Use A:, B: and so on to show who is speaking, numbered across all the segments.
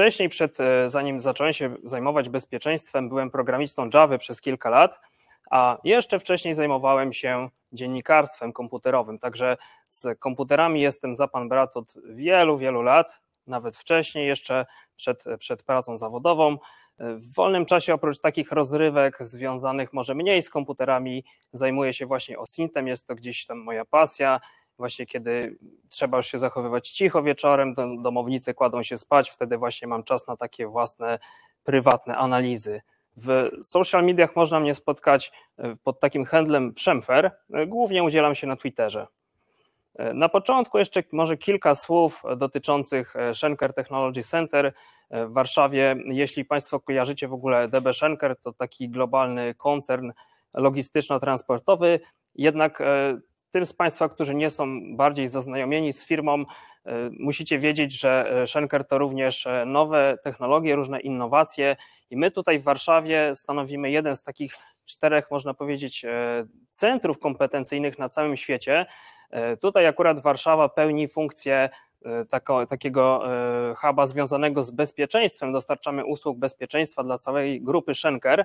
A: Wcześniej, przed, e, zanim zacząłem się zajmować bezpieczeństwem, byłem programistą Java przez kilka lat, a jeszcze wcześniej zajmowałem się dziennikarstwem komputerowym. Także z komputerami jestem za pan brat od wielu, wielu lat, nawet wcześniej, jeszcze przed, przed pracą zawodową. E, w wolnym czasie, oprócz takich rozrywek związanych może mniej z komputerami, zajmuję się właśnie Osintem, jest to gdzieś tam moja pasja właśnie kiedy trzeba już się zachowywać cicho wieczorem, domownicy kładą się spać, wtedy właśnie mam czas na takie własne, prywatne analizy. W social mediach można mnie spotkać e, pod takim handlem Przemfer, e, głównie udzielam się na Twitterze. E, na początku jeszcze może kilka słów dotyczących Schenker Technology Center w Warszawie. Jeśli Państwo kojarzycie w ogóle DB Schenker, to taki globalny koncern logistyczno-transportowy, jednak tym z Państwa, którzy nie są bardziej zaznajomieni z firmą, e, musicie wiedzieć, że e, Schenker to również e, nowe technologie, różne innowacje i my tutaj w Warszawie stanowimy jeden z takich czterech, można powiedzieć, centrów kompetencyjnych na całym świecie. Tutaj akurat Warszawa pełni funkcję tako, takiego huba związanego z bezpieczeństwem. Dostarczamy usług bezpieczeństwa dla całej grupy Schenker.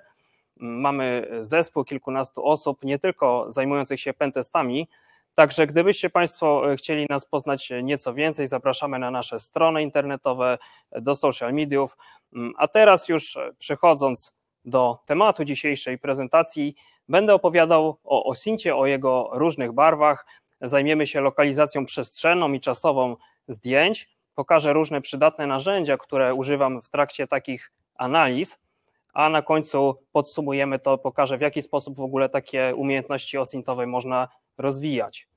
A: Mamy zespół kilkunastu osób, nie tylko zajmujących się pentestami, Także gdybyście Państwo e, chcieli nas poznać nieco więcej, zapraszamy na nasze strony internetowe, e, do social mediów. Mm, a teraz już e, przechodząc do tematu dzisiejszej prezentacji, będę opowiadał o Osincie, o jego różnych barwach. Zajmiemy się lokalizacją przestrzenną i czasową zdjęć. Pokażę różne przydatne narzędzia, które używam w trakcie takich analiz a na końcu podsumujemy to, pokażę w jaki sposób w ogóle takie umiejętności osintowe można rozwijać.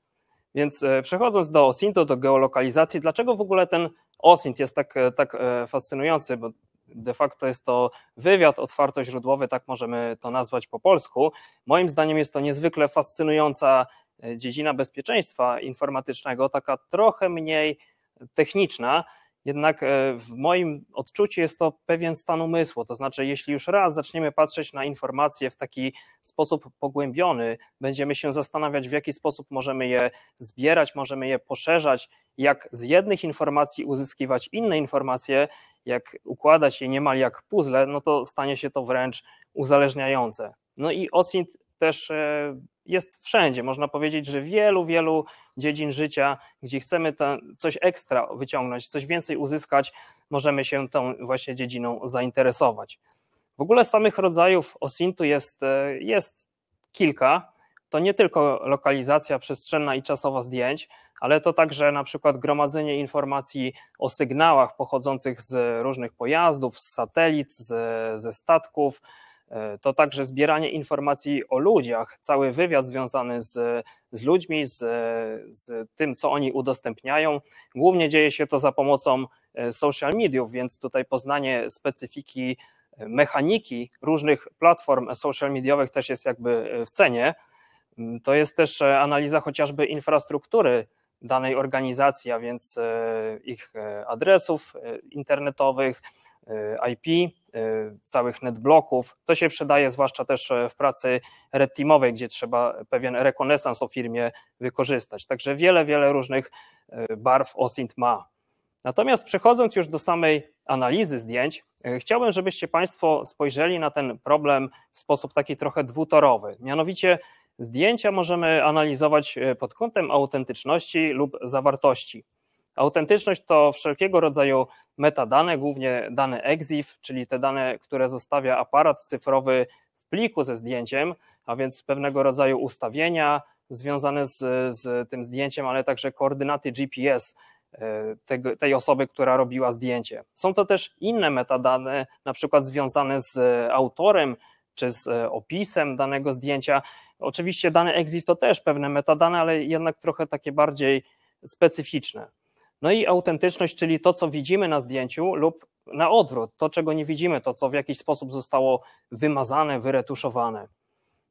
A: Więc e, przechodząc do osintu, do geolokalizacji, dlaczego w ogóle ten osint jest tak, e, tak e, fascynujący, bo de facto jest to wywiad źródłowy, tak możemy to nazwać po polsku. Moim zdaniem jest to niezwykle fascynująca dziedzina bezpieczeństwa informatycznego, taka trochę mniej techniczna, jednak e, w moim odczuciu jest to pewien stan umysłu, to znaczy, jeśli już raz zaczniemy patrzeć na informacje w taki sposób pogłębiony, będziemy się zastanawiać, w jaki sposób możemy je zbierać, możemy je poszerzać, jak z jednych informacji uzyskiwać inne informacje, jak układać je niemal jak puzzle, no to stanie się to wręcz uzależniające. No i OSINT też e, jest wszędzie. Można powiedzieć, że wielu, wielu dziedzin życia, gdzie chcemy coś ekstra wyciągnąć, coś więcej uzyskać, możemy się tą właśnie dziedziną zainteresować. W ogóle samych rodzajów osintu jest, e, jest kilka. To nie tylko lokalizacja przestrzenna i czasowa zdjęć, ale to także na przykład gromadzenie informacji o sygnałach pochodzących z różnych pojazdów, z satelit, z, ze statków, to także zbieranie informacji o ludziach, cały wywiad związany z, z ludźmi, z, z tym, co oni udostępniają. Głównie dzieje się to za pomocą e, social mediów, więc tutaj poznanie specyfiki e, mechaniki różnych platform social mediowych też jest jakby e, w cenie. Mm, to jest też analiza chociażby infrastruktury danej organizacji, a więc ich adresów internetowych, Y, IP, y, całych netbloków. To się przydaje zwłaszcza też e, w pracy red teamowej, gdzie trzeba pewien rekonesans o firmie wykorzystać. Także wiele, wiele różnych y, barw OSINT ma. Natomiast przechodząc już do samej analizy zdjęć, chciałbym, żebyście Państwo spojrzeli na ten problem w sposób taki trochę dwutorowy. Mianowicie zdjęcia możemy analizować pod kątem autentyczności lub zawartości. Autentyczność to wszelkiego rodzaju metadane, głównie dane EXIF, czyli te dane, które zostawia aparat cyfrowy w pliku ze zdjęciem, a więc pewnego rodzaju ustawienia związane z, z tym zdjęciem, ale także koordynaty GPS e, tego, tej osoby, która robiła zdjęcie. Są to też inne metadane, na przykład związane z autorem czy z e, opisem danego zdjęcia. Oczywiście dane EXIF to też pewne metadane, ale jednak trochę takie bardziej specyficzne. No i autentyczność, czyli to, co widzimy na zdjęciu lub na odwrót, to, czego nie widzimy, to, co w jakiś sposób zostało wymazane, wyretuszowane.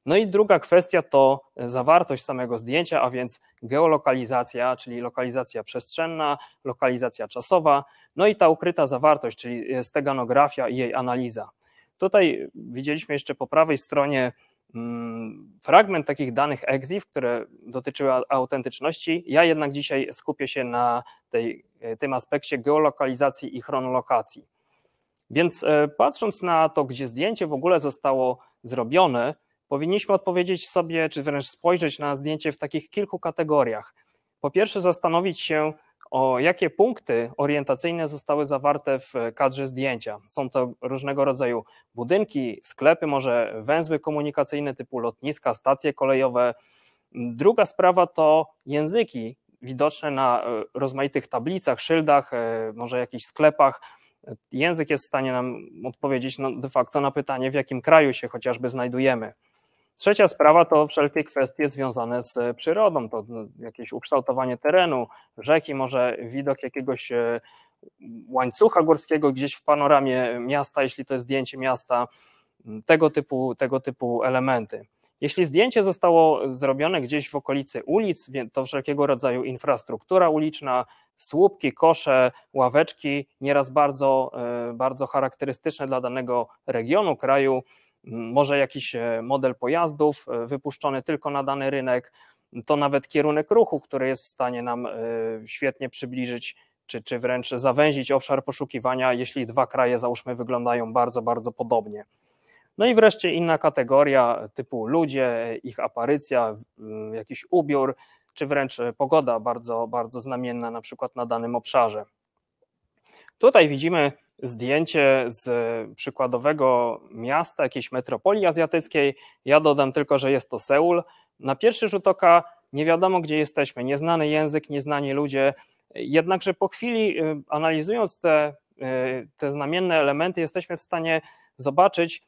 A: No i druga kwestia to zawartość samego zdjęcia, a więc geolokalizacja, czyli lokalizacja przestrzenna, lokalizacja czasowa, no i ta ukryta zawartość, czyli steganografia i jej analiza. Tutaj widzieliśmy jeszcze po prawej stronie Mm, fragment takich danych EXIF, które dotyczyły autentyczności. Ja jednak dzisiaj skupię się na tej, e, tym aspekcie geolokalizacji i chronolokacji. Więc e, patrząc na to, gdzie zdjęcie w ogóle zostało zrobione, powinniśmy odpowiedzieć sobie, czy wręcz spojrzeć na zdjęcie w takich kilku kategoriach. Po pierwsze, zastanowić się, o jakie punkty orientacyjne zostały zawarte w kadrze zdjęcia. Są to różnego rodzaju budynki, sklepy, może węzły komunikacyjne typu lotniska, stacje kolejowe. Druga sprawa to języki widoczne na e, rozmaitych tablicach, szyldach, e, może jakichś sklepach. Język jest w stanie nam odpowiedzieć no, de facto na pytanie, w jakim kraju się chociażby znajdujemy. Trzecia sprawa to wszelkie kwestie związane z przyrodą, to jakieś ukształtowanie terenu, rzeki, może widok jakiegoś e, łańcucha górskiego gdzieś w panoramie miasta, jeśli to jest zdjęcie miasta, tego typu, tego typu elementy. Jeśli zdjęcie zostało zrobione gdzieś w okolicy ulic, to wszelkiego rodzaju infrastruktura uliczna, słupki, kosze, ławeczki, nieraz bardzo, e, bardzo charakterystyczne dla danego regionu, kraju, może jakiś e, model pojazdów e, wypuszczony tylko na dany rynek, to nawet kierunek ruchu, który jest w stanie nam e, świetnie przybliżyć czy, czy wręcz zawęzić obszar poszukiwania, jeśli dwa kraje, załóżmy, wyglądają bardzo, bardzo podobnie. No i wreszcie inna kategoria typu ludzie, ich aparycja, mm, jakiś ubiór, czy wręcz pogoda bardzo, bardzo znamienna na przykład na danym obszarze. Tutaj widzimy zdjęcie z przykładowego miasta, jakiejś metropolii azjatyckiej. Ja dodam tylko, że jest to Seul. Na pierwszy rzut oka nie wiadomo, gdzie jesteśmy, nieznany język, nieznani ludzie. Jednakże po chwili, y, analizując te, y, te znamienne elementy, jesteśmy w stanie zobaczyć,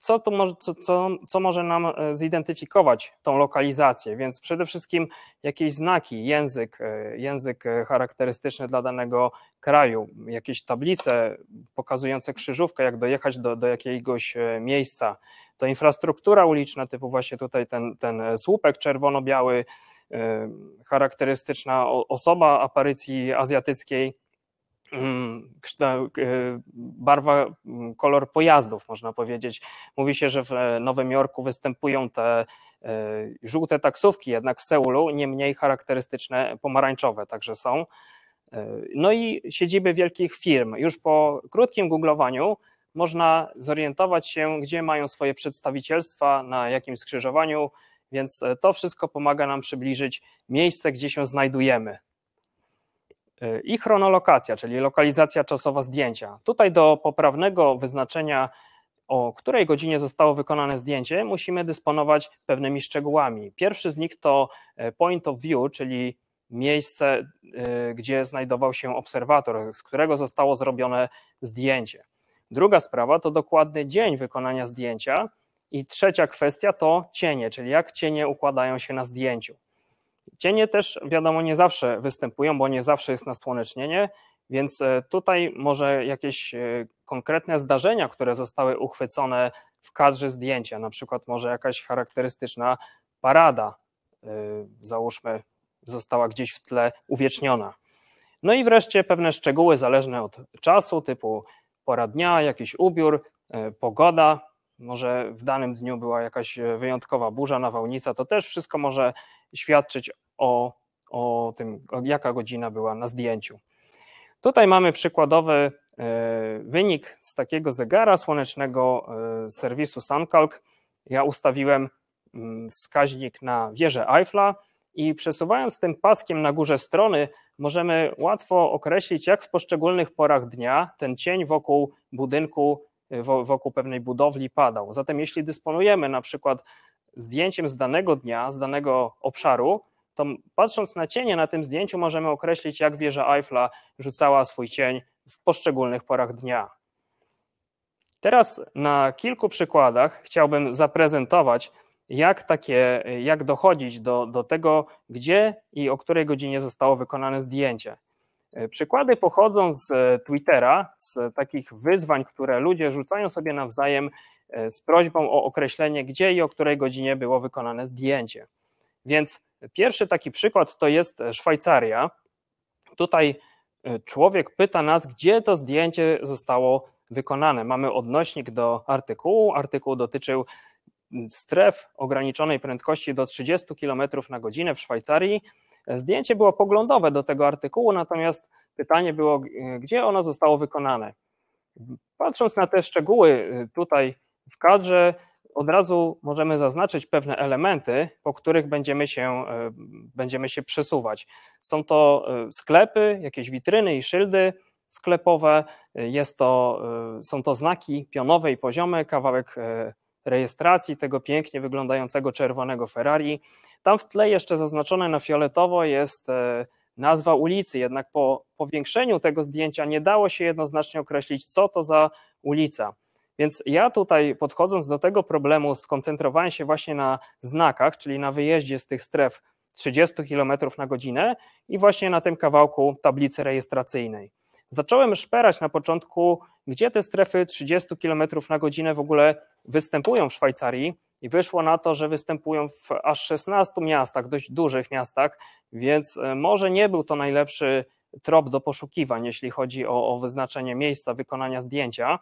A: co, tu może, co, co, co może nam e, zidentyfikować tą lokalizację, więc przede wszystkim jakieś znaki, język, e, język e, charakterystyczny dla danego kraju, jakieś tablice pokazujące krzyżówkę, jak dojechać do, do jakiegoś miejsca, to infrastruktura uliczna, typu właśnie tutaj ten, ten słupek czerwono-biały, charakterystyczna osoba aparycji azjatyckiej, Mm, e, barwa, mm, kolor pojazdów, można powiedzieć. Mówi się, że w e, Nowym Jorku występują te e, żółte taksówki, jednak w Seulu nie mniej charakterystyczne pomarańczowe także są. No i siedziby wielkich firm. Już po krótkim googlowaniu można zorientować się, gdzie mają swoje przedstawicielstwa, na jakim skrzyżowaniu, więc to wszystko pomaga nam przybliżyć miejsce, gdzie się znajdujemy i chronolokacja, czyli lokalizacja czasowa zdjęcia. Tutaj do poprawnego wyznaczenia, o której godzinie zostało wykonane zdjęcie, musimy dysponować pewnymi szczegółami. Pierwszy z nich to e, point of view, czyli miejsce, e, gdzie znajdował się obserwator, z którego zostało zrobione zdjęcie. Druga sprawa to dokładny dzień wykonania zdjęcia. I trzecia kwestia to cienie, czyli jak cienie układają się na zdjęciu. Cienie też wiadomo nie zawsze występują, bo nie zawsze jest nasłonecznienie, więc e, tutaj może jakieś e, konkretne zdarzenia, które zostały uchwycone w kadrze zdjęcia, na przykład może jakaś charakterystyczna parada, e, załóżmy, została gdzieś w tle uwieczniona. No i wreszcie pewne szczegóły zależne od czasu, typu pora dnia, jakiś ubiór, pogoda, może w danym dniu była jakaś e, wyjątkowa burza, nawałnica, to też wszystko może świadczyć o, o tym, jaka godzina była na zdjęciu. Tutaj mamy przykładowy e, wynik z takiego zegara słonecznego e, serwisu SunCalc. Ja ustawiłem mm, wskaźnik na wieżę Eiffla i przesuwając tym paskiem na górze strony możemy łatwo określić, jak w poszczególnych porach dnia ten cień wokół budynku wokół pewnej budowli padał. Zatem jeśli dysponujemy na przykład zdjęciem z danego dnia, z danego obszaru, to patrząc na cienie na tym zdjęciu możemy określić, jak wieża Eiffla rzucała swój cień w poszczególnych porach dnia. Teraz na kilku przykładach chciałbym zaprezentować, jak, takie, jak dochodzić do, do tego, gdzie i o której godzinie zostało wykonane zdjęcie. E, przykłady pochodzą z e, Twittera, z takich wyzwań, które ludzie rzucają sobie nawzajem e, z prośbą o określenie, gdzie i o której godzinie było wykonane zdjęcie. Więc pierwszy taki przykład to jest Szwajcaria. Tutaj człowiek pyta nas, gdzie to zdjęcie zostało wykonane. Mamy odnośnik do artykułu. Artykuł dotyczył stref ograniczonej prędkości do 30 km na godzinę w Szwajcarii Zdjęcie było poglądowe do tego artykułu, natomiast pytanie było, gdzie ono zostało wykonane. Patrząc na te szczegóły y, tutaj w kadrze, od razu możemy zaznaczyć pewne elementy, po których będziemy się, y, będziemy się przesuwać. Są to y, sklepy, jakieś witryny i szyldy sklepowe, jest to, są to znaki pionowe i poziome, kawałek rejestracji tego pięknie wyglądającego czerwonego Ferrari. Tam w tle jeszcze zaznaczone na fioletowo jest e, nazwa ulicy, jednak po powiększeniu tego zdjęcia nie dało się jednoznacznie określić, co to za ulica. Więc ja tutaj podchodząc do tego problemu skoncentrowałem się właśnie na znakach, czyli na wyjeździe z tych stref 30 km na godzinę i właśnie na tym kawałku tablicy rejestracyjnej. Zacząłem szperać na początku, gdzie te strefy 30 km na godzinę w ogóle występują w Szwajcarii i wyszło na to, że występują w aż 16 miastach, dość dużych miastach, więc e, może nie był to najlepszy trop do poszukiwań, jeśli chodzi o, o wyznaczenie miejsca wykonania zdjęcia.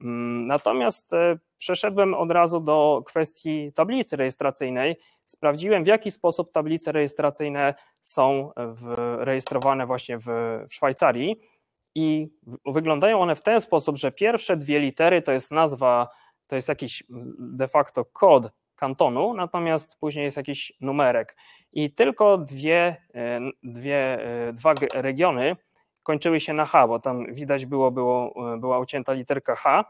A: Mm, natomiast e, przeszedłem od razu do kwestii tablicy rejestracyjnej. Sprawdziłem, w jaki sposób tablice rejestracyjne są e, w, rejestrowane właśnie w, w Szwajcarii. I wyglądają one w ten sposób, że pierwsze dwie litery to jest nazwa to jest jakiś de facto kod kantonu, natomiast później jest jakiś numerek. I tylko dwie, e, dwie, e, dwa regiony kończyły się na H, bo tam widać było, było, e, była ucięta literka H.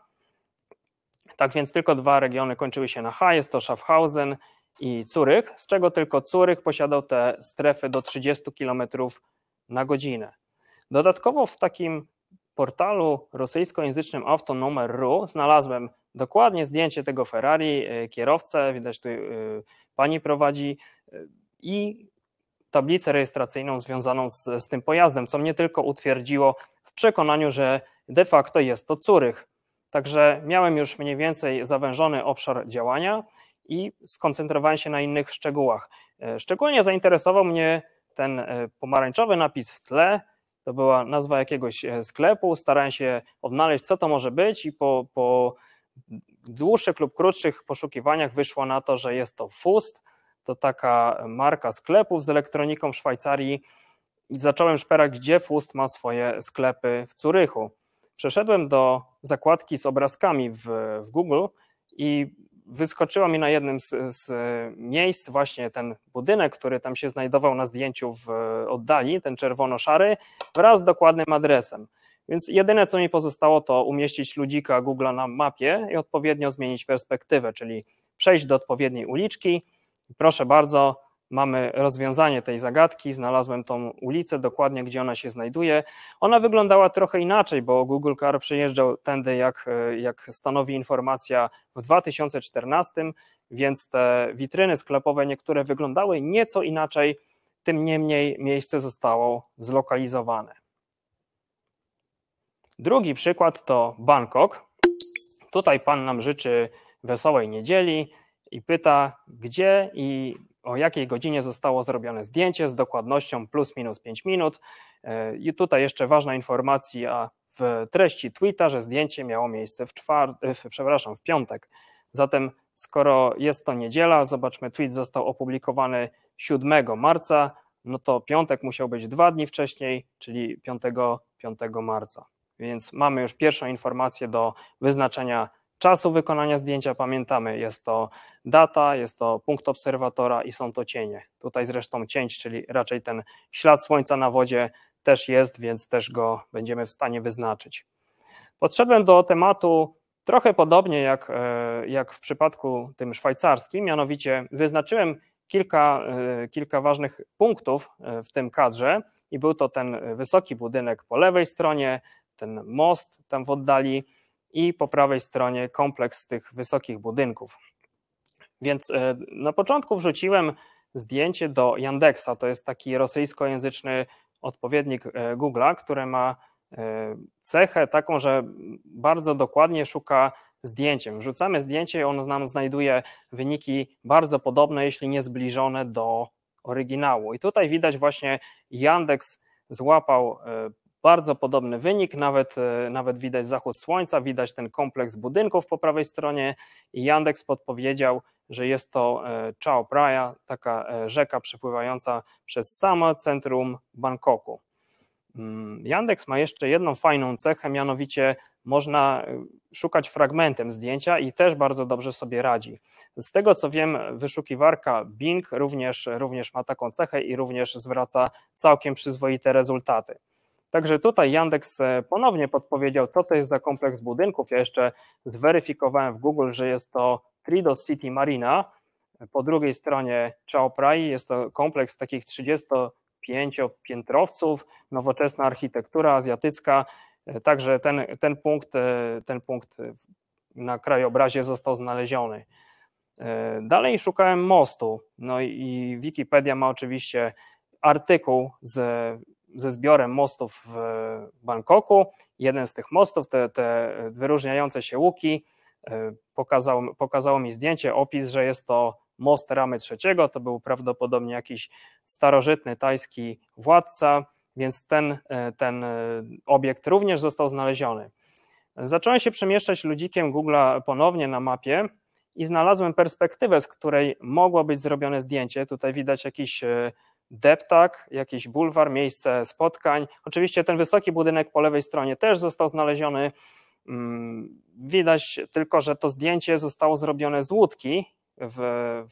A: Tak więc tylko dwa regiony kończyły się na H, jest to Schaffhausen i Zurich, z czego tylko Zurich posiadał te strefy do 30 km na godzinę. Dodatkowo w takim portalu rosyjskojęzycznym Autonomer.ru znalazłem Dokładnie zdjęcie tego Ferrari, e, kierowcę, widać tu e, pani prowadzi e, i tablicę rejestracyjną związaną z, z tym pojazdem, co mnie tylko utwierdziło w przekonaniu, że de facto jest to Curych. Także miałem już mniej więcej zawężony obszar działania i skoncentrowałem się na innych szczegółach. Szczególnie zainteresował mnie ten pomarańczowy napis w tle. To była nazwa jakiegoś sklepu. Starałem się odnaleźć, co to może być, i po, po dłuższych lub krótszych poszukiwaniach wyszło na to, że jest to FUST, to taka marka sklepów z elektroniką w Szwajcarii i zacząłem szperać, gdzie FUST ma swoje sklepy w Curychu. Przeszedłem do zakładki z obrazkami w, w Google i wyskoczyła mi na jednym z, z, miejsc właśnie ten budynek, który tam się znajdował na zdjęciu w oddali, ten czerwono-szary, wraz z dokładnym adresem. Więc jedyne, co mi pozostało, to umieścić ludzika Google na mapie i odpowiednio zmienić perspektywę, czyli przejść do odpowiedniej uliczki. Proszę bardzo, mamy rozwiązanie tej zagadki. Znalazłem tą ulicę, dokładnie gdzie ona się znajduje. Ona wyglądała trochę inaczej, bo Google Car przyjeżdżał tędy, jak, jak stanowi informacja w 2014, więc te witryny sklepowe niektóre wyglądały nieco inaczej. Tym niemniej miejsce zostało zlokalizowane. Drugi przykład to Bangkok. Tutaj Pan nam życzy wesołej niedzieli i pyta, gdzie i o jakiej godzinie zostało zrobione zdjęcie z dokładnością plus minus 5 minut. E, I tutaj jeszcze ważna informacja w treści tweeta, że zdjęcie miało miejsce w, czwart... E, przepraszam, w piątek. Zatem skoro jest to niedziela, zobaczmy, tweet został opublikowany 7 marca, no to piątek musiał być dwa dni wcześniej, czyli 5, 5 marca. Więc mamy już pierwszą informację do wyznaczenia czasu wykonania zdjęcia. Pamiętamy, jest to data, jest to punkt obserwatora i są to cienie. Tutaj zresztą cięć, czyli raczej ten ślad słońca na wodzie też jest, więc też go będziemy w stanie wyznaczyć. Podszedłem do tematu trochę podobnie jak, e, jak w przypadku tym szwajcarskim, mianowicie wyznaczyłem kilka, e, kilka ważnych punktów e, w tym kadrze i był to ten wysoki budynek po lewej stronie, ten most tam w oddali i po prawej stronie kompleks tych wysokich budynków. Więc e, na początku wrzuciłem zdjęcie do Yandexa, to jest taki rosyjskojęzyczny odpowiednik e, Google'a, który ma e, cechę taką, że bardzo dokładnie szuka zdjęciem. Wrzucamy zdjęcie, on nam znajduje wyniki bardzo podobne, jeśli nie zbliżone do oryginału. I tutaj widać właśnie Yandex złapał bardzo podobny wynik, nawet, e, nawet widać zachód słońca, widać ten kompleks budynków po prawej stronie. I Yandex podpowiedział, że jest to e, Chao Praya, taka e, rzeka przepływająca przez samo centrum Bangkoku. Mm, Yandex ma jeszcze jedną fajną cechę, mianowicie można szukać fragmentem zdjęcia i też bardzo dobrze sobie radzi. Z tego co wiem, wyszukiwarka Bing również, również ma taką cechę i również zwraca całkiem przyzwoite rezultaty. Także tutaj Yandex e, ponownie podpowiedział, co to jest za kompleks budynków. Ja jeszcze zweryfikowałem w Google, że jest to Trido City Marina. Po drugiej stronie Chao Prai jest to kompleks takich 35 piętrowców, nowoczesna architektura azjatycka. E, także ten, ten, punkt, e, ten punkt na krajobrazie został znaleziony. Dalej szukałem mostu. No i Wikipedia ma oczywiście artykuł z ze zbiorem mostów w Bangkoku. Jeden z tych mostów, te, te wyróżniające się łuki, e, pokazał, pokazało mi zdjęcie, opis, że jest to most ramy III. to był prawdopodobnie jakiś starożytny tajski władca, więc ten, e, ten e, obiekt również został znaleziony. Zacząłem się przemieszczać ludzikiem Google'a ponownie na mapie i znalazłem perspektywę, z której mogło być zrobione zdjęcie. Tutaj widać jakiś deptak, jakiś bulwar, miejsce spotkań. Oczywiście ten wysoki budynek po lewej stronie też został znaleziony. Mm, widać tylko, że to zdjęcie zostało zrobione z łódki w,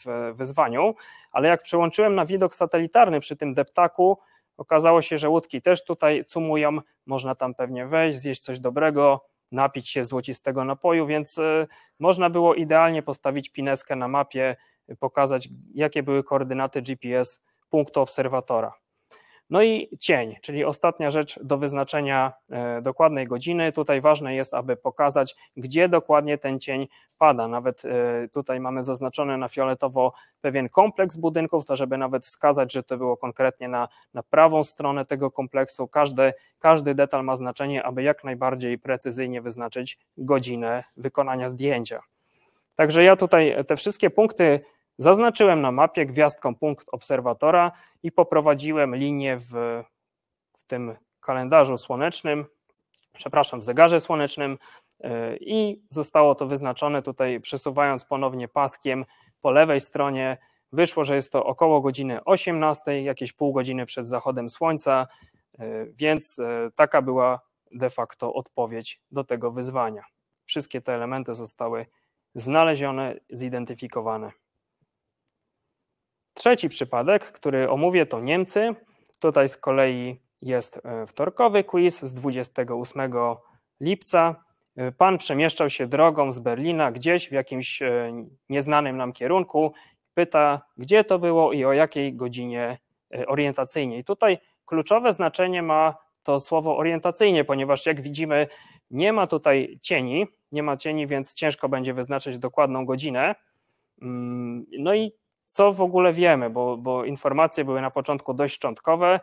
A: w wyzwaniu, ale jak przyłączyłem na widok satelitarny przy tym deptaku, okazało się, że łódki też tutaj cumują, można tam pewnie wejść, zjeść coś dobrego, napić się złocistego napoju, więc y, można było idealnie postawić pineskę na mapie, pokazać jakie były koordynaty GPS punktu obserwatora. No i cień, czyli ostatnia rzecz do wyznaczenia e, dokładnej godziny. Tutaj ważne jest, aby pokazać, gdzie dokładnie ten cień pada. Nawet e, tutaj mamy zaznaczony na fioletowo pewien kompleks budynków, to żeby nawet wskazać, że to było konkretnie na, na prawą stronę tego kompleksu. Każdy, każdy detal ma znaczenie, aby jak najbardziej precyzyjnie wyznaczyć godzinę wykonania zdjęcia. Także ja tutaj te wszystkie punkty Zaznaczyłem na mapie gwiazdką punkt obserwatora i poprowadziłem linię w, w tym kalendarzu słonecznym, przepraszam, w zegarze słonecznym e, i zostało to wyznaczone tutaj przesuwając ponownie paskiem po lewej stronie. Wyszło, że jest to około godziny 18, jakieś pół godziny przed zachodem słońca, e, więc e, taka była de facto odpowiedź do tego wyzwania. Wszystkie te elementy zostały znalezione, zidentyfikowane. Trzeci przypadek, który omówię, to Niemcy. Tutaj z kolei jest e, wtorkowy quiz z 28 lipca. E, pan przemieszczał się drogą z Berlina gdzieś w jakimś e, nieznanym nam kierunku. Pyta, gdzie to było i o jakiej godzinie orientacyjnej. Tutaj kluczowe znaczenie ma to słowo orientacyjnie, ponieważ jak widzimy, nie ma tutaj cieni, nie ma cieni, więc ciężko będzie wyznaczyć dokładną godzinę. Mm, no i co w ogóle wiemy, bo, bo informacje były na początku dość szczątkowe.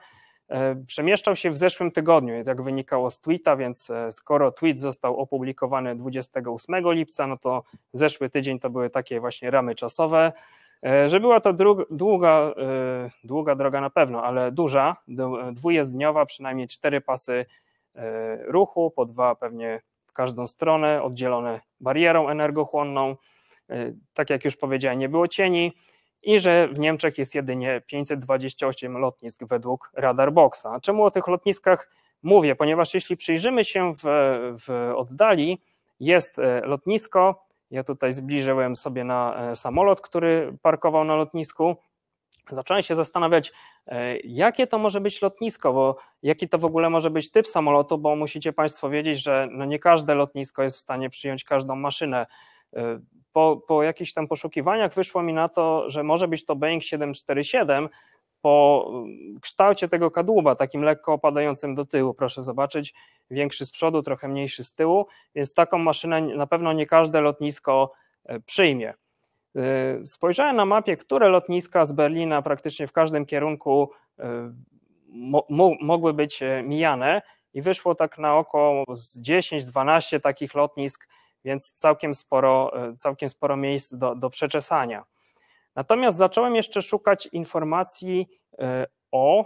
A: E, przemieszczał się w zeszłym tygodniu, jak wynikało z tweeta, więc e, skoro tweet został opublikowany 28 lipca, no to zeszły tydzień to były takie właśnie ramy czasowe, e, że była to długa, długa, długa droga na pewno, ale duża, dwujezdniowa, przynajmniej cztery pasy ruchu, po dwa pewnie w każdą stronę, oddzielone barierą energochłonną. Tak jak już powiedziałem, nie było cieni i że w Niemczech jest jedynie 528 lotnisk według Radarboxa. Czemu o tych lotniskach mówię? Ponieważ jeśli przyjrzymy się w, w oddali, jest e, lotnisko, ja tutaj zbliżyłem sobie na e, samolot, który parkował na lotnisku, zacząłem się zastanawiać, e, jakie to może być lotnisko, bo jaki to w ogóle może być typ samolotu, bo musicie Państwo wiedzieć, że no nie każde lotnisko jest w stanie przyjąć każdą maszynę po, po jakichś tam poszukiwaniach wyszło mi na to, że może być to Boeing 747 po mm, kształcie tego kadłuba, takim lekko opadającym do tyłu, proszę zobaczyć, większy z przodu, trochę mniejszy z tyłu, więc taką maszynę na pewno nie każde lotnisko e, przyjmie. E, spojrzałem na mapie, które lotniska z Berlina praktycznie w każdym kierunku e, mogły być mijane i wyszło tak na oko z 10-12 takich lotnisk, więc całkiem sporo, e, całkiem sporo miejsc do, do przeczesania. Natomiast zacząłem jeszcze szukać informacji e, o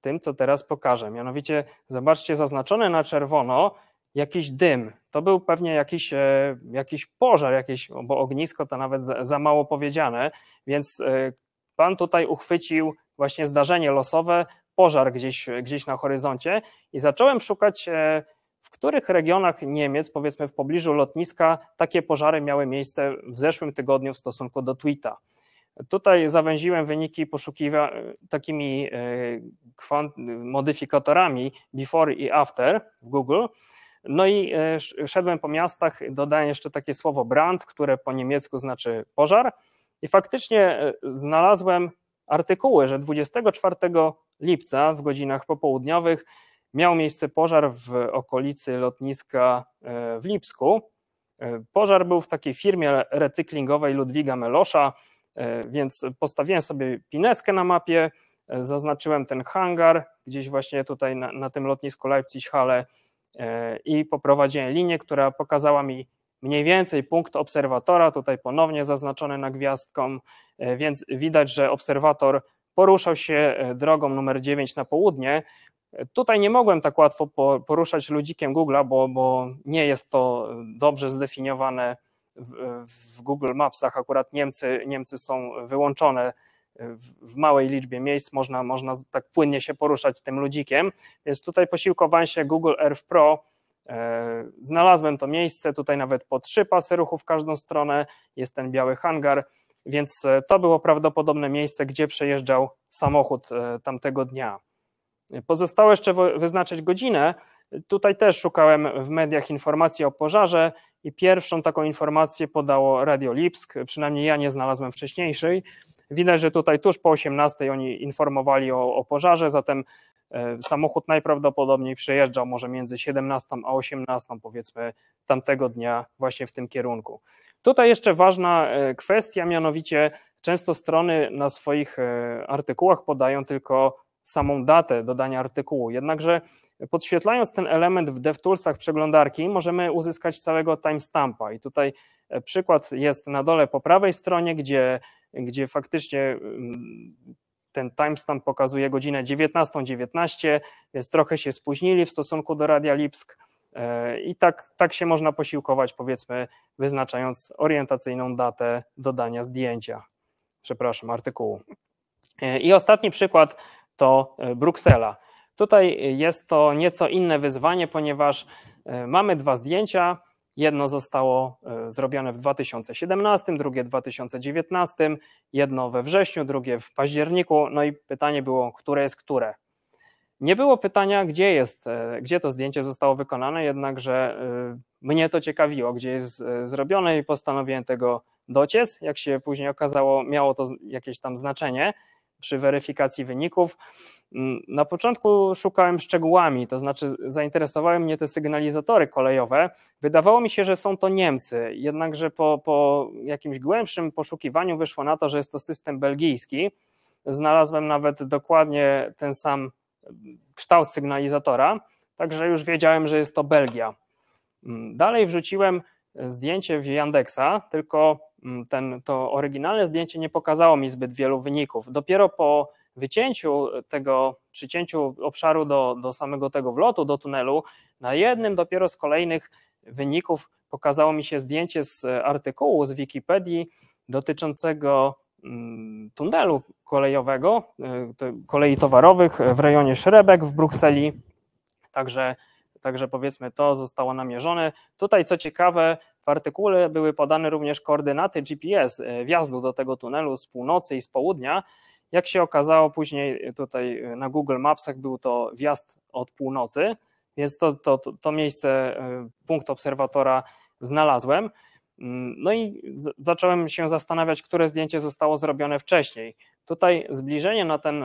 A: tym, co teraz pokażę. Mianowicie, zobaczcie, zaznaczone na czerwono jakiś dym. To był pewnie jakiś, e, jakiś pożar, jakieś, bo ognisko to nawet za mało powiedziane, więc pan tutaj uchwycił właśnie zdarzenie losowe, pożar gdzieś, gdzieś na horyzoncie i zacząłem szukać których regionach Niemiec, powiedzmy w pobliżu lotniska, takie pożary miały miejsce w zeszłym tygodniu w stosunku do tweeta. Tutaj zawęziłem wyniki poszukiwań takimi e, modyfikatorami before i after w Google. No i e, szedłem po miastach, dodałem jeszcze takie słowo brand, które po niemiecku znaczy pożar. I faktycznie e, znalazłem artykuły, że 24 lipca w godzinach popołudniowych miał miejsce pożar w okolicy lotniska e, w Lipsku. E, pożar był w takiej firmie recyklingowej Ludwiga Melosza, e, więc postawiłem sobie pineskę na mapie, zaznaczyłem ten hangar gdzieś właśnie tutaj na, na tym lotnisku Leipzig-Halle i poprowadziłem linię, która pokazała mi mniej więcej punkt obserwatora, tutaj ponownie zaznaczony na gwiazdką, więc widać, że obserwator poruszał się drogą numer 9 na południe, Tutaj nie mogłem tak łatwo poruszać ludzikiem Google'a, bo, bo nie jest to dobrze zdefiniowane w Google Mapsach akurat Niemcy, Niemcy są wyłączone w małej liczbie miejsc, można, można tak płynnie się poruszać tym ludzikiem, więc tutaj posiłkowałem się Google Earth Pro, e, znalazłem to miejsce, tutaj nawet po trzy pasy ruchu w każdą stronę, jest ten biały hangar, więc e, to było prawdopodobne miejsce, gdzie przejeżdżał samochód e, tamtego dnia. Pozostało jeszcze wyznaczyć godzinę. Tutaj też szukałem w mediach informacji o pożarze i pierwszą taką informację podało Radio Lipsk, przynajmniej ja nie znalazłem wcześniejszej. Widać, że tutaj tuż po 18 oni informowali o, o pożarze, zatem e, samochód najprawdopodobniej przejeżdżał może między 17 a 18 powiedzmy tamtego dnia właśnie w tym kierunku. Tutaj jeszcze ważna e, kwestia, mianowicie często strony na swoich e, artykułach podają tylko samą datę dodania artykułu. Jednakże e, podświetlając ten element w DevToolsach przeglądarki możemy uzyskać całego timestampa i tutaj e, przykład jest na dole po prawej stronie, gdzie, gdzie faktycznie mm, ten timestamp pokazuje godzinę 19.19, 19, więc trochę się spóźnili w stosunku do Radia Lipsk e, i tak, tak się można posiłkować powiedzmy wyznaczając orientacyjną datę dodania zdjęcia, przepraszam, artykułu. I ostatni przykład to e, Bruksela. Tutaj jest to nieco inne wyzwanie, ponieważ e, mamy dwa zdjęcia. Jedno zostało e, zrobione w 2017, drugie w 2019, jedno we wrześniu, drugie w październiku. No i pytanie było, które jest które. Nie było pytania, gdzie jest, gdzie to zdjęcie zostało wykonane, jednakże mnie to ciekawiło, gdzie jest zrobione i postanowiłem tego dociec. Jak się później okazało, miało to jakieś tam znaczenie przy weryfikacji wyników. Mm, na początku szukałem szczegółami, to znaczy zainteresowały mnie te sygnalizatory kolejowe. Wydawało mi się, że są to Niemcy, jednakże po, po jakimś głębszym poszukiwaniu wyszło na to, że jest to system belgijski. Znalazłem nawet dokładnie ten sam mm, kształt sygnalizatora, także już wiedziałem, że jest to Belgia. Mm, dalej wrzuciłem e, zdjęcie w Yandexa, tylko Mm, ten, to oryginalne zdjęcie nie pokazało mi zbyt wielu wyników. Dopiero po wycięciu tego, przycięciu obszaru do, do samego tego wlotu, do tunelu, na jednym dopiero z kolejnych wyników pokazało mi się zdjęcie z e, artykułu z Wikipedii dotyczącego mm, tunelu kolejowego, e, kolei towarowych w rejonie Szrebek w Brukseli. Także, także powiedzmy to zostało namierzone. Tutaj co ciekawe w artykule były podane również koordynaty GPS e, wjazdu do tego tunelu z północy i z południa. Jak się okazało później e, tutaj e, na Google Mapsach był to wjazd od północy, więc to, to, to miejsce, punkt obserwatora znalazłem. Mm, no i zacząłem się zastanawiać, które zdjęcie zostało zrobione wcześniej. Tutaj zbliżenie na ten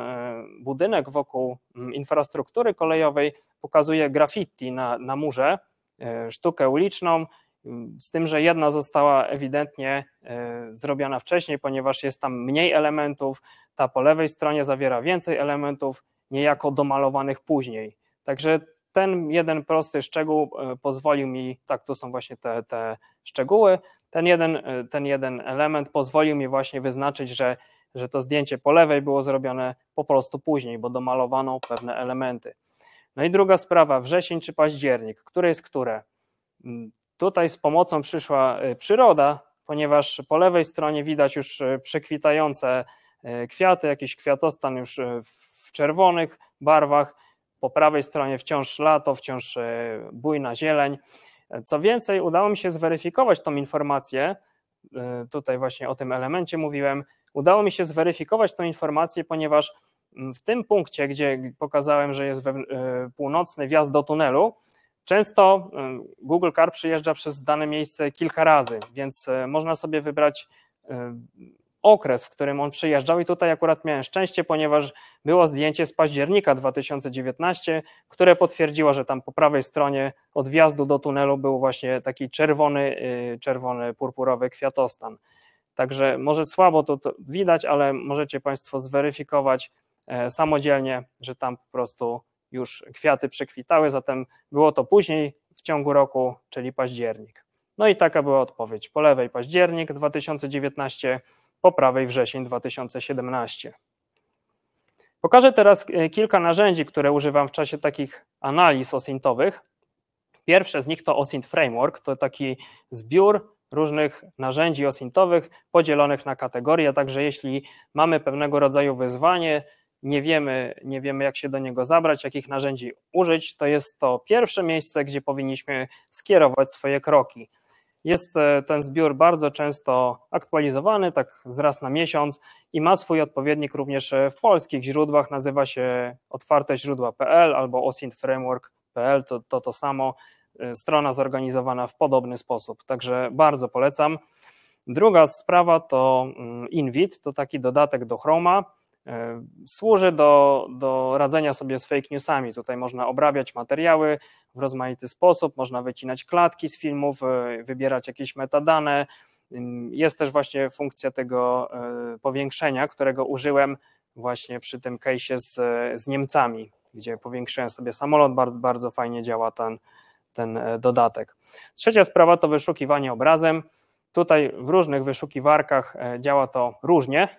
A: budynek wokół mm, infrastruktury kolejowej pokazuje graffiti na, na murze, sztukę uliczną, z tym, że jedna została ewidentnie e, zrobiona wcześniej, ponieważ jest tam mniej elementów, ta po lewej stronie zawiera więcej elementów, niejako domalowanych później. Także ten jeden prosty szczegół e, pozwolił mi, tak tu są właśnie te, te szczegóły, ten jeden, e, ten jeden element pozwolił mi właśnie wyznaczyć, że, że to zdjęcie po lewej było zrobione po prostu później, bo domalowano pewne elementy. No i druga sprawa, wrzesień czy październik, które jest które? Mm, Tutaj z pomocą przyszła y, przyroda, ponieważ po lewej stronie widać już y, przekwitające y, kwiaty, jakiś kwiatostan już w czerwonych barwach, po prawej stronie wciąż lato, wciąż bujna zieleń. Co więcej, udało mi się zweryfikować tą informację, tutaj właśnie o tym elemencie mówiłem, udało mi się zweryfikować tą informację, ponieważ mm, w tym punkcie, gdzie pokazałem, że jest północny wjazd do tunelu, Często Google Car przyjeżdża przez dane miejsce kilka razy, więc e, można sobie wybrać e, okres, w którym on przyjeżdżał i tutaj akurat miałem szczęście, ponieważ było zdjęcie z października 2019, które potwierdziło, że tam po prawej stronie od wjazdu do tunelu był właśnie taki czerwony, e, czerwony purpurowy kwiatostan. Także może słabo to, to widać, ale możecie Państwo zweryfikować samodzielnie, że tam po prostu już kwiaty przekwitały, zatem było to później w ciągu roku, czyli październik. No i taka była odpowiedź. Po lewej październik 2019, po prawej wrzesień 2017. Pokażę teraz e, kilka narzędzi, które używam w czasie takich analiz osintowych. Pierwsze z nich to Osint Framework, to taki zbiór różnych narzędzi osintowych podzielonych na kategorie, także jeśli mamy pewnego rodzaju wyzwanie, nie wiemy, nie wiemy, jak się do niego zabrać, jakich narzędzi użyć, to jest to pierwsze miejsce, gdzie powinniśmy skierować swoje kroki. Jest e, ten zbiór bardzo często aktualizowany, tak z raz na miesiąc i ma swój odpowiednik również e, w polskich źródłach, nazywa się otwarte źródła.pl albo osintframework.pl, to, to to samo, e, strona zorganizowana w podobny sposób, także bardzo polecam. Druga sprawa to mm, Invit, to taki dodatek do Chroma, E, służy do, do radzenia sobie z fake newsami. Tutaj można obrabiać materiały w rozmaity sposób, można wycinać klatki z filmów, e, wybierać jakieś metadane. Jest też właśnie funkcja tego e, powiększenia, którego użyłem właśnie przy tym case z, z Niemcami, gdzie powiększyłem sobie samolot, bardzo, bardzo fajnie działa ten, ten dodatek. Trzecia sprawa to wyszukiwanie obrazem. Tutaj w różnych wyszukiwarkach działa to różnie.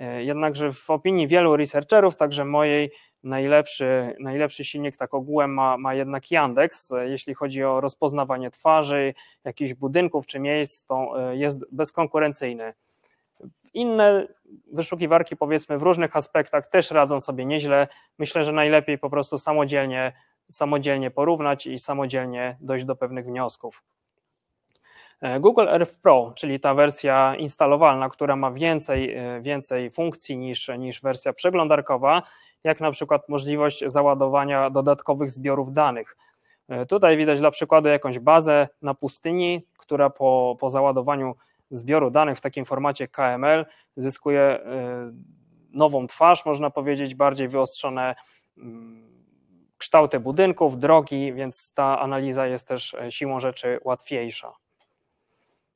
A: E, jednakże w opinii wielu researcherów, także mojej, najlepszy, najlepszy silnik tak ogółem ma, ma jednak Yandex. E, jeśli chodzi o rozpoznawanie twarzy, jakichś budynków czy miejsc, to e, jest bezkonkurencyjny. Inne wyszukiwarki, powiedzmy, w różnych aspektach też radzą sobie nieźle. Myślę, że najlepiej po prostu samodzielnie, samodzielnie porównać i samodzielnie dojść do pewnych wniosków. E, Google Earth Pro, czyli ta wersja instalowalna, która ma więcej, e, więcej funkcji niż, niż wersja przeglądarkowa, jak na przykład możliwość załadowania dodatkowych zbiorów danych. E, tutaj widać dla przykładu jakąś bazę na pustyni, która po, po załadowaniu zbioru danych w takim formacie KML zyskuje nową twarz, można powiedzieć, bardziej wyostrzone mm, kształty budynków, drogi, więc ta analiza jest też siłą rzeczy łatwiejsza.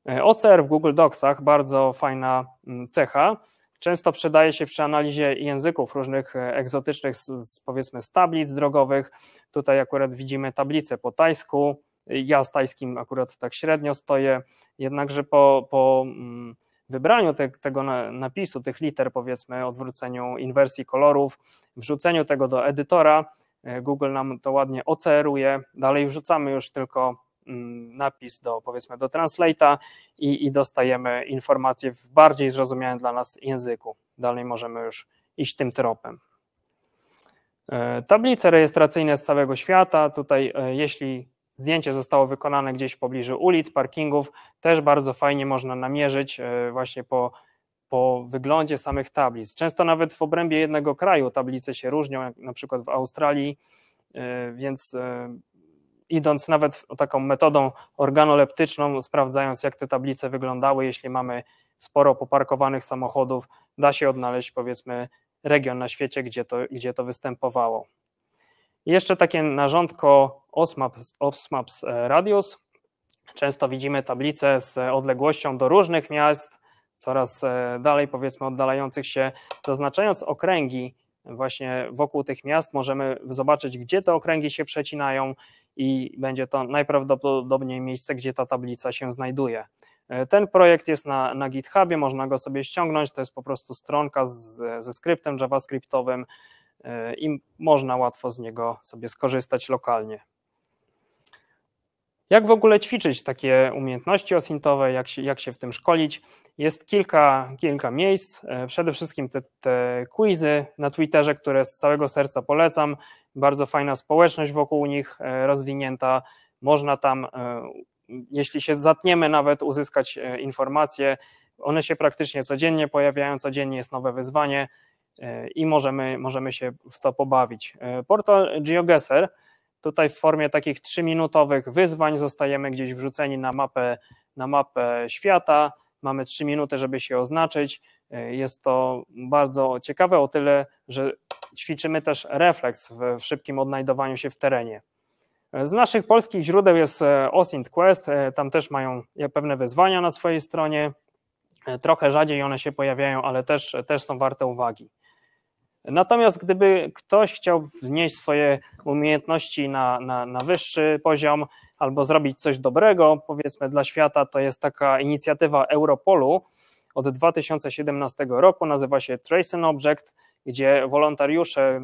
A: E, OCR w Google Docsach bardzo fajna mm, cecha. Często przydaje się przy analizie języków różnych e, egzotycznych, z, powiedzmy z tablic drogowych. Tutaj akurat widzimy tablicę po tajsku. E, ja z tajskim akurat tak średnio stoję, jednakże po, po mm, wybraniu te, tego napisu, tych liter, powiedzmy, odwróceniu inwersji kolorów, wrzuceniu tego do edytora, Google nam to ładnie oceruje. Dalej wrzucamy już tylko Mm, napis do powiedzmy do translate'a i, i dostajemy informacje w bardziej zrozumiałym dla nas języku. Dalej możemy już iść tym tropem. E, tablice rejestracyjne z całego świata. Tutaj, e, jeśli zdjęcie zostało wykonane gdzieś w pobliżu ulic, parkingów, też bardzo fajnie można namierzyć e, właśnie po, po wyglądzie samych tablic. Często nawet w obrębie jednego kraju tablice się różnią, jak na przykład w Australii, więc idąc nawet taką metodą organoleptyczną, sprawdzając jak te tablice wyglądały, jeśli mamy sporo poparkowanych samochodów, da się odnaleźć powiedzmy region na świecie, gdzie to, gdzie to występowało. jeszcze takie narządko OSMAPS, OSMAPS e, Radius. Często widzimy tablice z odległością do różnych miast, coraz e, dalej powiedzmy oddalających się, zaznaczając okręgi, właśnie wokół tych miast możemy zobaczyć, gdzie te okręgi się przecinają i będzie to najprawdopodobniej miejsce, gdzie ta tablica się znajduje. E, ten projekt jest na, na GitHubie, można go sobie ściągnąć, to jest po prostu stronka z, ze skryptem javascriptowym e, i można łatwo z niego sobie skorzystać lokalnie. Jak w ogóle ćwiczyć takie umiejętności osintowe, jak się, jak się w tym szkolić? Jest kilka, kilka miejsc, e, przede wszystkim te, te quizy na Twitterze, które z całego serca polecam. Bardzo fajna społeczność wokół nich e, rozwinięta. Można tam, e, jeśli się zatniemy, nawet uzyskać informacje. One się praktycznie codziennie pojawiają, codziennie jest nowe wyzwanie i możemy, możemy się w to pobawić. Portal GeoGuessr Tutaj w formie takich trzyminutowych wyzwań zostajemy gdzieś wrzuceni na mapę, na mapę świata. Mamy trzy minuty, żeby się oznaczyć. Y, jest to bardzo ciekawe o tyle, że ćwiczymy też refleks w, w szybkim odnajdowaniu się w terenie. Z naszych polskich źródeł jest e, OSINT Quest, e, tam też mają e, pewne wyzwania na swojej stronie. Trochę rzadziej one się pojawiają, ale też, też są warte uwagi. Natomiast gdyby ktoś chciał wnieść swoje umiejętności na, na, na wyższy poziom albo zrobić coś dobrego, powiedzmy dla świata, to jest taka inicjatywa Europolu od 2017 roku, nazywa się Trace an Object, gdzie wolontariusze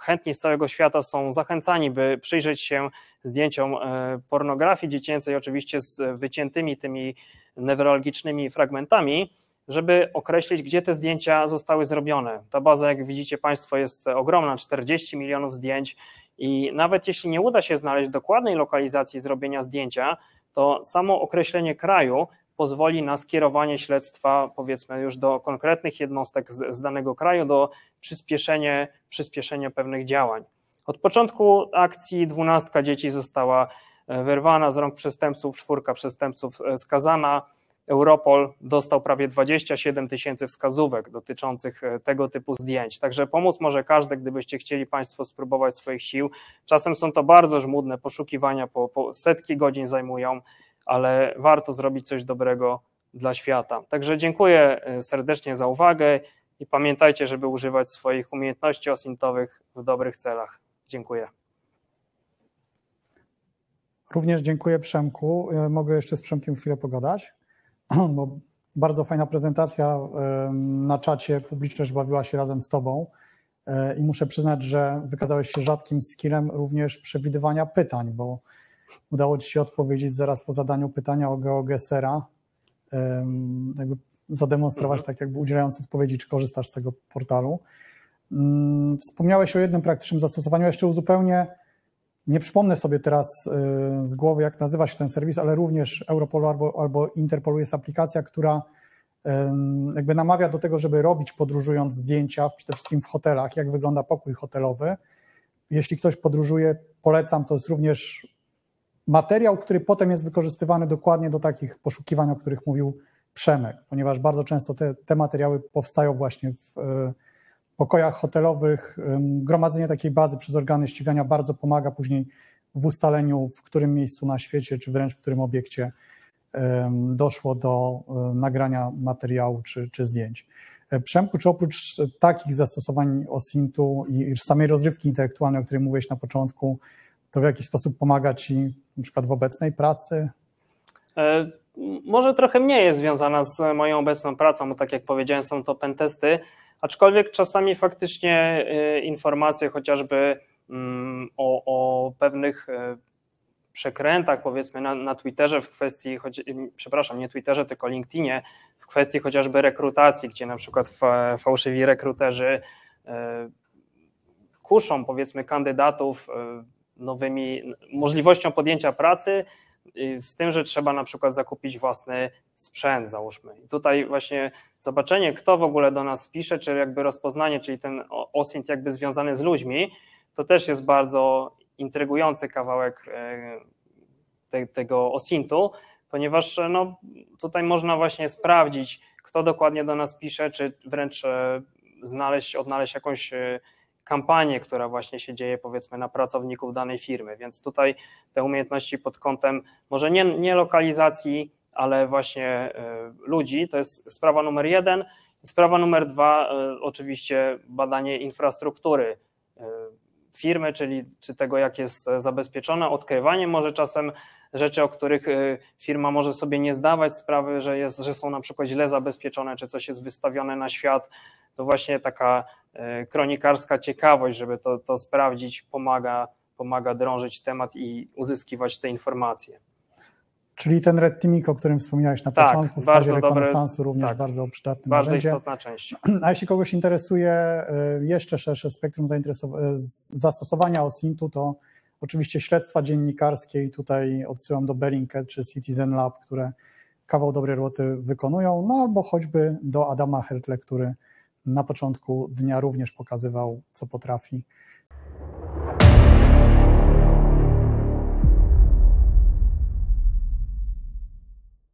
A: chętni z całego świata są zachęcani, by przyjrzeć się zdjęciom e, pornografii dziecięcej, oczywiście z wyciętymi tymi newralgicznymi fragmentami żeby określić, gdzie te zdjęcia zostały zrobione. Ta baza, jak widzicie Państwo, jest ogromna 40 milionów zdjęć i nawet jeśli nie uda się znaleźć dokładnej lokalizacji zrobienia zdjęcia, to samo określenie kraju pozwoli na skierowanie śledztwa, powiedzmy, już do konkretnych jednostek z, z danego kraju, do przyspieszenia, przyspieszenia pewnych działań. Od początku akcji dwunastka dzieci została e, wyrwana z rąk przestępców, czwórka przestępców e, skazana Europol dostał prawie 27 tysięcy wskazówek dotyczących e, tego typu zdjęć. Także pomóc może każdy, gdybyście chcieli Państwo spróbować swoich sił. Czasem są to bardzo żmudne poszukiwania, po, po setki godzin zajmują, ale warto zrobić coś dobrego dla świata. Także dziękuję e, serdecznie za uwagę i pamiętajcie, żeby używać swoich umiejętności osintowych w dobrych celach. Dziękuję.
B: Również dziękuję Przemku. E, mogę jeszcze z Przemkiem chwilę pogadać? bo bardzo fajna prezentacja na czacie, publiczność bawiła się razem z Tobą e, i muszę przyznać, że wykazałeś się rzadkim skillem również przewidywania pytań, bo udało Ci się odpowiedzieć zaraz po zadaniu pytania o GeoGesera, jakby zademonstrować mhm. tak jakby udzielając odpowiedzi, czy korzystasz z tego portalu. Mm, wspomniałeś o jednym praktycznym zastosowaniu, jeszcze uzupełnię nie przypomnę sobie teraz y, z głowy, jak nazywa się ten serwis, ale również Europolu albo, albo Interpolu jest aplikacja, która jakby namawia do tego, żeby robić podróżując zdjęcia, przede wszystkim w hotelach, jak wygląda pokój hotelowy. Jeśli ktoś podróżuje, polecam, to jest również materiał, który potem jest wykorzystywany dokładnie do takich poszukiwań, o których mówił Przemek, ponieważ bardzo często te, te materiały powstają właśnie w, y, pokojach hotelowych. Gromadzenie takiej bazy przez organy ścigania bardzo pomaga później w ustaleniu, w którym miejscu na świecie, czy wręcz w którym obiekcie doszło do y, nagrania materiału czy, czy zdjęć. E, Przemku, czy oprócz e, takich zastosowań OSINT-u i samej rozrywki intelektualnej, o której mówiłeś na początku, to w jakiś sposób pomaga Ci na przykład w obecnej pracy?
A: E, może trochę mniej jest związana z moją obecną pracą, bo tak jak powiedziałem, są to pentesty, Aczkolwiek czasami faktycznie y, informacje chociażby mm, o, o pewnych y, przekrętach, powiedzmy na, na Twitterze w kwestii, choć, y, przepraszam, nie Twitterze, tylko LinkedInie, w kwestii chociażby rekrutacji, gdzie na przykład fałszywi rekruterzy kuszą powiedzmy kandydatów nowymi możliwością podjęcia pracy, z tym, że trzeba na przykład zakupić własny sprzęt, załóżmy. I tutaj właśnie zobaczenie, kto w ogóle do nas pisze, czy jakby rozpoznanie, czyli ten osint jakby związany z ludźmi, to też jest bardzo intrygujący kawałek e, te, tego osintu, ponieważ e, no, tutaj można właśnie sprawdzić, kto dokładnie do nas pisze, czy wręcz e, znaleźć, odnaleźć jakąś kampanię, która właśnie się dzieje powiedzmy na pracowników danej firmy, więc tutaj te umiejętności pod kątem może nie, nie lokalizacji, ale właśnie e, ludzi, to jest sprawa numer jeden. Sprawa numer dwa, e, oczywiście badanie infrastruktury e, firmy, czyli czy tego, jak jest zabezpieczona, odkrywanie może czasem rzeczy, o których firma może sobie nie zdawać sprawy, że, jest, że są na przykład źle zabezpieczone, czy coś jest wystawione na świat. To właśnie taka E, kronikarska ciekawość, żeby to, to sprawdzić, pomaga, pomaga drążyć temat i uzyskiwać te informacje.
B: Czyli ten red teaming, o którym wspomniałeś na tak, początku, w fazie rekonesansu dobre, również tak, bardzo przydatne bardzo narzędzie. istotna część. A jeśli kogoś interesuje e, jeszcze szersze spektrum e, zastosowania OSINT-u, to oczywiście śledztwa dziennikarskie i tutaj odsyłam do Bellingcat czy Citizen Lab, które kawał dobrej roboty wykonują, no albo choćby do Adama Hertle, który na początku dnia również pokazywał, co potrafi